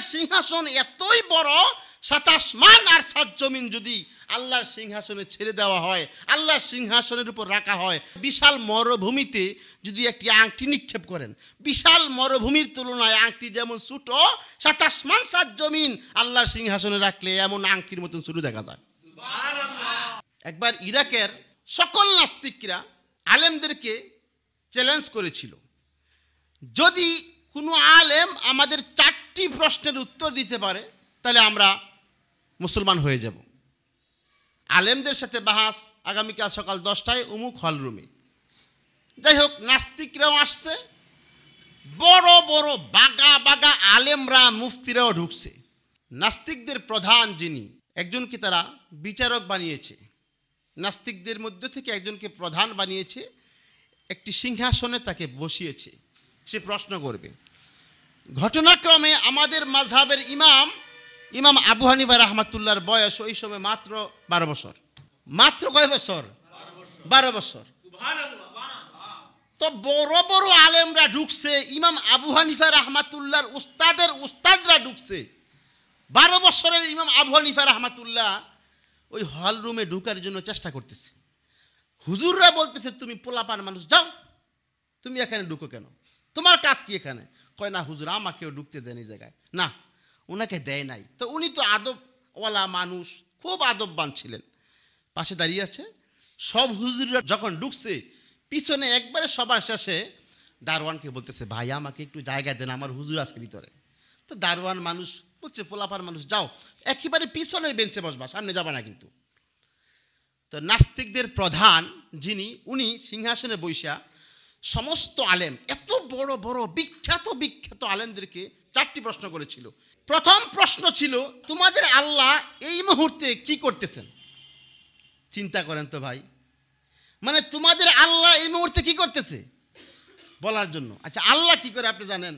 আল্লাহর সিংহাসন এতই বড় সাতাশমান আর সাত জমিন যদি আল্লাহর সিংহাসনে ছেড়ে দেওয়া হয় আল্লাহর সিংহাসনের উপর রাখা হয় বিশাল মরুভূমিতে যদি একটি আংটি নিক্ষেপ করেন বিশাল মরুভূমির তুলনায় আংটি যেমন ছোটো সাতাশমান সাত জমিন আল্লাহর সিংহাসনে রাখলে এমন আংটির মতন শুরু দেখা যায় একবার ইরাকের সকল নাস্তিকরা আলেমদেরকে চ্যালেঞ্জ করেছিল যদি কোনো আলেম আমাদের চার একটি প্রশ্নের উত্তর দিতে পারে তাহলে আমরা মুসলমান হয়ে যাব আলেমদের সাথে বাহাস আগামীকাল সকাল দশটায় উমুক হলরুমে যাই হোক নাস্তিকরাও আসছে বড় বড় বাগা বাগা আলেমরা মুফতিরাও ঢুকছে নাস্তিকদের প্রধান যিনি একজনকে তারা বিচারক বানিয়েছে নাস্তিকদের মধ্যে থেকে একজনকে প্রধান বানিয়েছে একটি সিংহাসনে তাকে বসিয়েছে সে প্রশ্ন করবে ঘটনাক্রমে আমাদের মাঝহাবের ইমাম ইমাম আবু হানিফা রহমাতুল্লার বয়স ওই সময় মাত্র বারো বছর মাত্র কয় বছর বারো বছর তো বড় বড় আলেমরা ঢুকছে ইমাম আবু হানিফা রহমাতুল্লার উস্তাদের উস্তাদরা ঢুকছে বারো বছরের ইমাম আবু হানিফা রহমাতুল্লাহ ওই হল রুমে ঢুকার জন্য চেষ্টা করতেছে হুজুররা বলতেছে তুমি পোলাপান মানুষ যাও তুমি এখানে ঢুকো কেন তোমার কাজ কি এখানে কয় না হুজুর আমাকেও ঢুকতে দেন এই জায়গায় না ওনাকে দেয় নাই তো উনি তো আদবওয়ালা মানুষ খুব আদববান ছিলেন পাশে দাঁড়িয়ে আছে সব হুজুররা যখন ঢুকছে পিছনে একবারে সবার শেষে দারোয়ানকে বলতেছে ভাই আমাকে একটু জায়গা দেন আমার হুজুর আছে ভিতরে তো দারোয়ান মানুষ বলছে ফোলাফার মানুষ যাও একেবারে পিছনের বেঞ্চে বসবা সামনে যাবে না কিন্তু তো নাস্তিকদের প্রধান যিনি উনি সিংহাসনে বৈশা সমস্ত আলেম এত বড় বড় বিখ্যাত বিখ্যাত আলেমদেরকে চারটি প্রশ্ন করেছিল প্রথম প্রশ্ন ছিল তোমাদের আল্লাহ এই মুহূর্তে কি করতেছেন চিন্তা করেন তো ভাই মানে তোমাদের আল্লাহ এই মুহূর্তে কি করতেছে বলার জন্য আচ্ছা আল্লাহ কি করে আপনি জানেন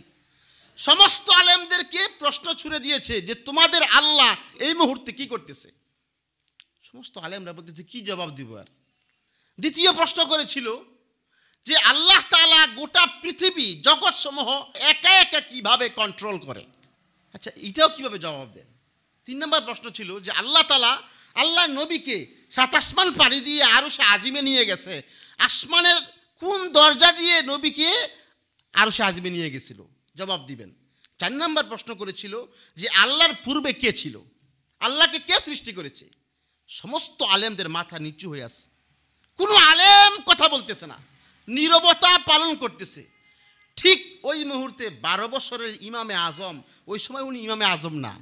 সমস্ত আলেমদেরকে প্রশ্ন ছুড়ে দিয়েছে যে তোমাদের আল্লাহ এই মুহূর্তে কি করতেছে সমস্ত আলেমরা বলতেছে কি জবাব দিব আর দ্বিতীয় প্রশ্ন করেছিল যে আল্লাহ তালা গোটা পৃথিবী জগৎ সমূহ একা একা কিভাবে কন্ট্রোল করে আচ্ছা এটাও কিভাবে জবাব দেন তিন নম্বর প্রশ্ন ছিল যে আল্লাহ তালা আল্লাহ নবীকে সাত আসমান পাড়ি দিয়ে আরো সে আজিমে নিয়ে গেছে আসমানের কোন দরজা দিয়ে নবীকে আরো সে আজিমে নিয়ে গেছিল জবাব দিবেন চার নম্বর প্রশ্ন করেছিল যে আল্লাহর পূর্বে কে ছিল আল্লাহকে কে সৃষ্টি করেছে সমস্ত আলেমদের মাথা নিচু হয়ে আছে কোনো আলেম কথা বলতেছে না নিরবতা পালন করতেছে ঠিক ওই মুহূর্তে বারো বছরের ইমামে আজম ওই সময় উনি ইমামে আজম না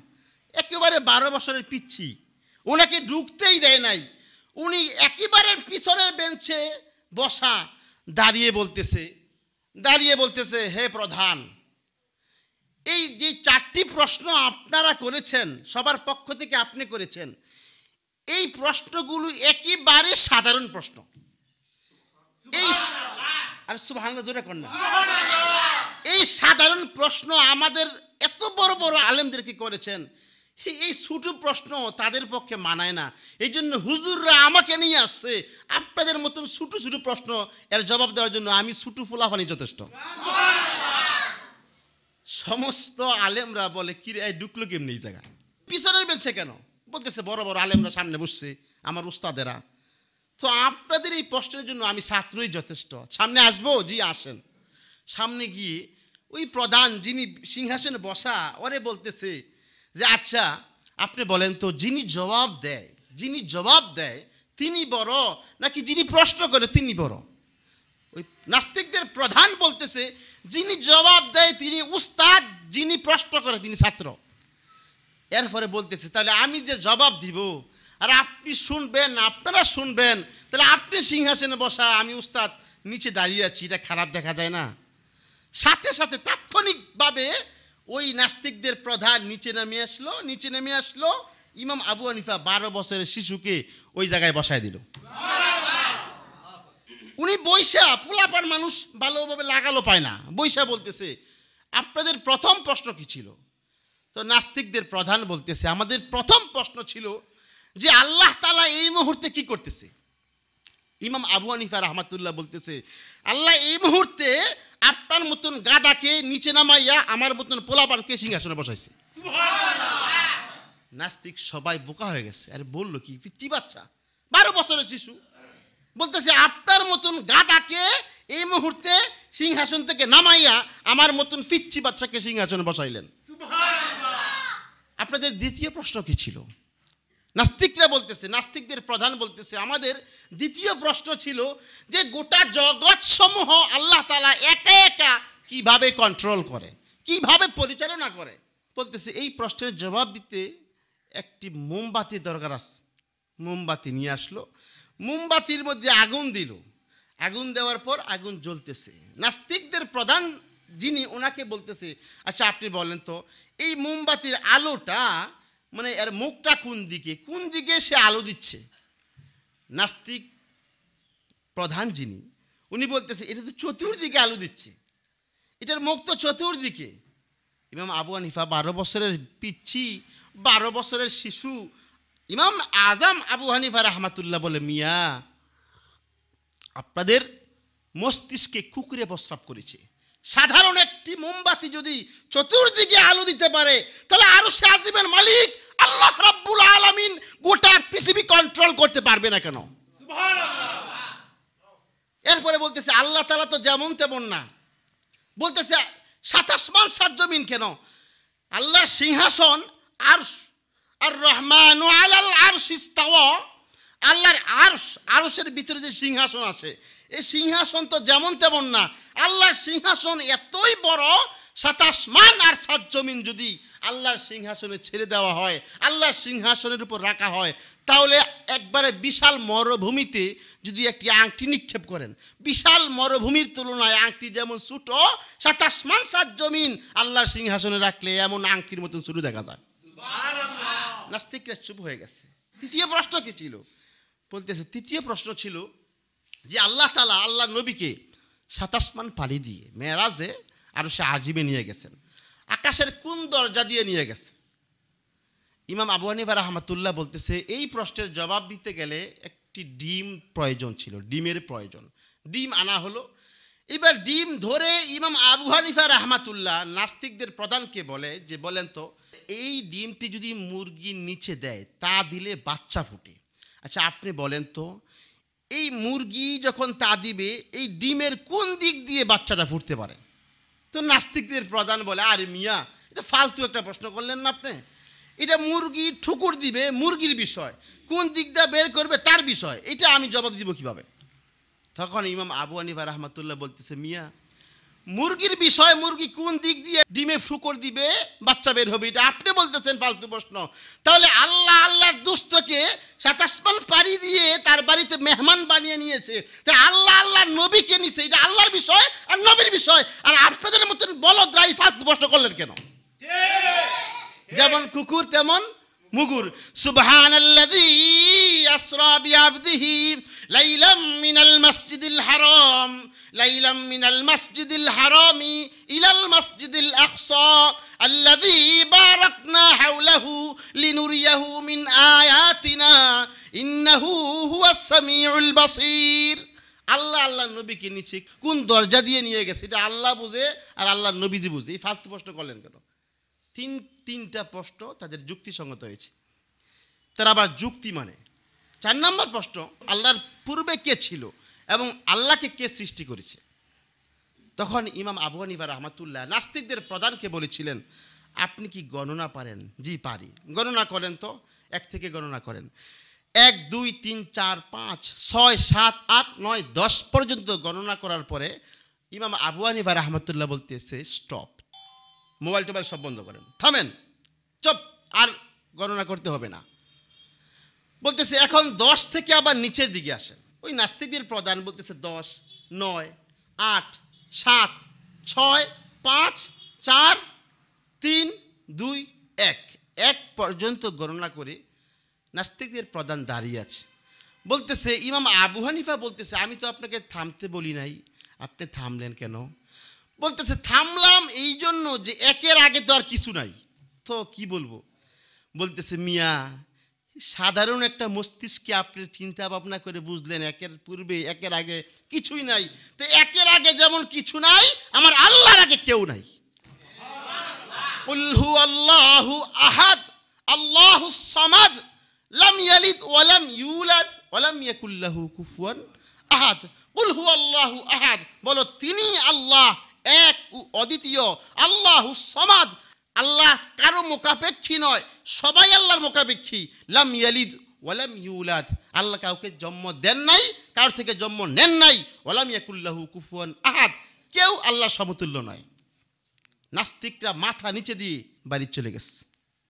একেবারে বারো বছরের পিচ্ছি ওনাকে ঢুকতেই দেয় নাই উনি একেবারে পিছনের বেঞ্চে বসা দাঁড়িয়ে বলতেছে দাঁড়িয়ে বলতেছে হে প্রধান এই যে চারটি প্রশ্ন আপনারা করেছেন সবার পক্ষ থেকে আপনি করেছেন এই প্রশ্নগুলো একেবারে সাধারণ প্রশ্ন এই আর সুবাহান্লা জোরে কর না এই সাধারণ প্রশ্ন আমাদের এত বড় বড় আলেমদের কি করেছেন এই ছোট প্রশ্ন তাদের পক্ষে মানায় না এই জন্য হুজুররা আমাকে নিয়ে আসছে আপনাদের মতন ছোট ছোট প্রশ্ন এর জবাব দেওয়ার জন্য আমি ছুটু ফুলাফানি যথেষ্ট সমস্ত আলেমরা বলে রে ঢুকলো কেমনি এই জায়গা পিছনের বেঁচে কেন বলতেছে বড় বড় আলেমরা সামনে বসছে আমার উস্তাদেরা তো আপনাদের এই প্রশ্নের জন্য আমি ছাত্রই যথেষ্ট সামনে আসবো জি আসেন সামনে গিয়ে ওই প্রধান যিনি সিংহাসনে বসা ওরে বলতেছে যে আচ্ছা আপনি বলেন তো যিনি জবাব দেয় যিনি জবাব দেয় তিনি বড় নাকি যিনি প্রশ্ন করে তিনি বড় ওই নাস্তিকদের প্রধান বলতেছে যিনি জবাব দেয় তিনি উস্তাদ যিনি প্রশ্ন করে তিনি ছাত্র এরপরে বলতেছে তাহলে আমি যে জবাব দিব আর আপনি শুনবেন আপনারা শুনবেন তাহলে আপনি সিংহাসনে বসা আমি উস্তাদ নিচে দাঁড়িয়ে আছি এটা খারাপ দেখা যায় না সাথে সাথে তাৎক্ষণিকভাবে ওই নাস্তিকদের প্রধান নিচে নেমে আসলো নিচে নেমে আসলো ইমাম আবু আনিফা বারো বছরের শিশুকে ওই জায়গায় বসায় দিল উনি বৈশা পোলাপার মানুষ ভালোভাবে লাগালো পায় না বৈশা বলতেছে আপনাদের প্রথম প্রশ্ন কি ছিল তো নাস্তিকদের প্রধান বলতেছে আমাদের প্রথম প্রশ্ন ছিল যে আল্লাহ তালা এই মুহূর্তে কি করতেছে ইমাম আবু আনিফা রহমাতুল্লাহ বলতেছে আল্লাহ এই মুহূর্তে আপনার মতন গাদাকে নিচে নামাইয়া আমার মতন পোলাপানকে সিংহাসনে বসাইছে নাস্তিক সবাই বোকা হয়ে গেছে আরে বলল কি পিচ্ছি বাচ্চা বারো বছরের শিশু বলতেছে আপনার মতন গাদাকে এই মুহূর্তে সিংহাসন থেকে নামাইয়া আমার মতন পিচ্ছি বাচ্চাকে সিংহাসনে বসাইলেন আপনাদের দ্বিতীয় প্রশ্ন কি ছিল নাস্তিকরা বলতেছে নাস্তিকদের প্রধান বলতেছে আমাদের দ্বিতীয় প্রশ্ন ছিল যে গোটা জগৎ সমূহ আল্লাহ তালা একা একা কিভাবে কন্ট্রোল করে কিভাবে পরিচালনা করে বলতেছে এই প্রশ্নের জবাব দিতে একটি মোমবাতি দরকার আস মোমবাতি নিয়ে আসলো মোমবাতির মধ্যে আগুন দিল আগুন দেওয়ার পর আগুন জ্বলতেছে নাস্তিকদের প্রধান যিনি ওনাকে বলতেছে আচ্ছা আপনি বলেন তো এই মোমবাতির আলোটা মানে এর মুখটা কোন দিকে কোন দিকে সে আলো দিচ্ছে নাস্তিক প্রধান যিনি উনি বলতেছে এটা তো চতুর্দিকে আলো দিচ্ছে এটার মুখ তো চতুর্দিকে ইমাম আবু আনিফা বারো বছরের পিচ্ছি বারো বছরের শিশু ইমাম আজাম আবু হানিফা রহমাতুল্লাহ বলে মিয়া আপনাদের মস্তিষ্কে কুকুরে প্রস্রাব করেছে সাধারণ একটি মোমবাতি যদি চতুর্দিকে আলো দিতে পারে তাহলে আরো সে আজিমের মালিক আল্লাহ রাব্বুল আলামিন গোটা পৃথিবী কন্ট্রোল করতে পারবে না কেন এরপরে বলতেছে আল্লাহ তালা তো যেমন তেমন না বলতেছে সাতাশ মান সাত জমিন কেন আল্লাহ সিংহাসন আর আর রহমান আলাল আর সিস্তাওয়া আল্লাহর আরস আরসের ভিতরে যে সিংহাসন আছে এই সিংহাসন তো যেমন তেমন না আল্লাহর সিংহাসন এতই বড় সাতাশ আর সাত জমিন যদি আল্লাহর সিংহাসনে ছেড়ে দেওয়া হয় আল্লাহর সিংহাসনের উপর রাখা হয় তাহলে একবারে বিশাল মরুভূমিতে যদি একটি আংটি নিক্ষেপ করেন বিশাল মরুভূমির তুলনায় আংটি যেমন ছোট সাতাশ সাত জমিন আল্লাহর সিংহাসনে রাখলে এমন আংটির মতন শুরু দেখা যায় নাস্তিকরা চুপ হয়ে গেছে তৃতীয় প্রশ্ন কি ছিল বলতেছে তৃতীয় প্রশ্ন ছিল যে আল্লাহ তালা আল্লাহ নবীকে সাতাশমান পালি পাড়ি দিয়ে মেয়েরাজে আরও সে আজিমে নিয়ে গেছেন আকাশের কোন দরজা দিয়ে নিয়ে গেছে ইমাম আবু হানিফা রহমাতুল্লাহ বলতেছে এই প্রশ্নের জবাব দিতে গেলে একটি ডিম প্রয়োজন ছিল ডিমের প্রয়োজন ডিম আনা হলো এবার ডিম ধরে ইমাম আবু হানিফা রহমাতুল্লাহ নাস্তিকদের প্রধানকে বলে যে বলেন তো এই ডিমটি যদি মুরগির নিচে দেয় তা দিলে বাচ্চা ফুটে আচ্ছা আপনি বলেন তো এই মুরগি যখন তা দিবে এই ডিমের কোন দিক দিয়ে বাচ্চাটা ফুটতে পারে তো নাস্তিকদের প্রধান বলে আরে মিয়া এটা ফালতু একটা প্রশ্ন করলেন না আপনি এটা মুরগি ঠুকুর দিবে মুরগির বিষয় কোন দিকটা বের করবে তার বিষয় এটা আমি জবাব দিব কিভাবে তখন ইমাম আবু আনিবা রহমাতুল্লাহ বলতেছে মিয়া মুরগির বিষয় মুরগি কোন দিক দিয়ে ডিমে ফুকর দিবে বাচ্চা বের হবে এটা আপনি বলতেছেন ফালতু প্রশ্ন তাহলে আল্লাহ আল্লাহর দুস্থকে সাতাশমান পাড়ি দিয়ে তার বাড়িতে মেহমান বানিয়ে নিয়েছে তাই আল্লাহ আল্লাহ নবীকে নিছে এটা আল্লাহর বিষয় আর নবীর বিষয় আর আপনাদের মতন বলো দ্রাই ফালতু প্রশ্ন করলেন কেন যেমন কুকুর তেমন মুগুর সুবহান আল্লাযী আসরা বিআবদিহি লাইলাম মিনাল মসজিদুল হারাম লাইলাম মিনাল মসজিদুল হারামি ইলাল মসজিদুল আকসা আল্লাযী বারাকনা হাওলাহু লিনুরিয়াহু মিন আয়াতিনা ইন্নাহু হুয়াস সামিউল বাসীর আল্লাহ আল্লাহ নবীকে নিচে কোন দরজা দিয়ে নিয়ে গেছে এটা আল্লাহ বুঝে আর আল্লাহ নবীজি বুঝে এই ফালতু প্রশ্ন করলেন কেন তিন তিনটা প্রশ্ন তাদের যুক্তিসঙ্গত হয়েছে তারা আবার যুক্তি মানে চার নম্বর প্রশ্ন আল্লাহর পূর্বে কে ছিল এবং আল্লাহকে কে সৃষ্টি করেছে তখন ইমাম আবু হানিফা রহমাতুল্লাহ নাস্তিকদের প্রধানকে বলেছিলেন আপনি কি গণনা পারেন জি পারি গণনা করেন তো এক থেকে গণনা করেন এক দুই তিন চার পাঁচ ছয় সাত আট নয় দশ পর্যন্ত গণনা করার পরে ইমাম আবু হানিফা রহমতুল্লাহ বলতেছে স্টপ মোবাইল টোবাইল সব বন্ধ করেন থামেন চপ আর গণনা করতে হবে না বলতেছে এখন দশ থেকে আবার নিচের দিকে আসেন ওই নাস্তিকদের প্রধান বলতেছে দশ নয় আট সাত ছয় পাঁচ চার তিন দুই এক এক পর্যন্ত গণনা করে নাস্তিকদের প্রধান দাঁড়িয়ে আছে বলতেছে ইমাম আবু হানিফা বলতেছে আমি তো আপনাকে থামতে বলি নাই আপনি থামলেন কেন বলতেছে থামলাম এই জন্য যে একের আগে তো আর কিছু নাই তো কি বলবো বলতেছে মিয়া সাধারণ একটা মস্তিষ্কে আপনি চিন্তা ভাবনা করে বুঝলেন একের পূর্বে একের আগে কিছুই নাই তো একের আগে যেমন কিছু নাই আমার আল্লাহর আগে কেউ নাই উল্হু আল্লাহু আহাদ আল্লাহু সামাদ লাম ইয়ালিদ ওয়ালাম ইউলাদ ওয়ালাম ইয়াকুল্লাহু কুফুয়ান আহাদ উল্হু আল্লাহু আহাদ বলো তিনি আল্লাহ এক অদ্বিতীয় আল্লাহু সামাদ আল্লাহ কারো মোকাপেক্ষী নয় সবাই আল্লাহর মোকাপেক্ষী লাম ইয়ালিদ ওয়ালাম ইউলাদ আল্লাহ কাউকে জন্ম দেন নাই কার থেকে জন্ম নেন নাই ওয়ালাম ইয়াকুল্লাহু কুফুয়ান আহাদ কেউ আল্লাহ সমতুল্য নয় নাস্তিকরা মাথা নিচে দিয়ে বাড়ি চলে গেছে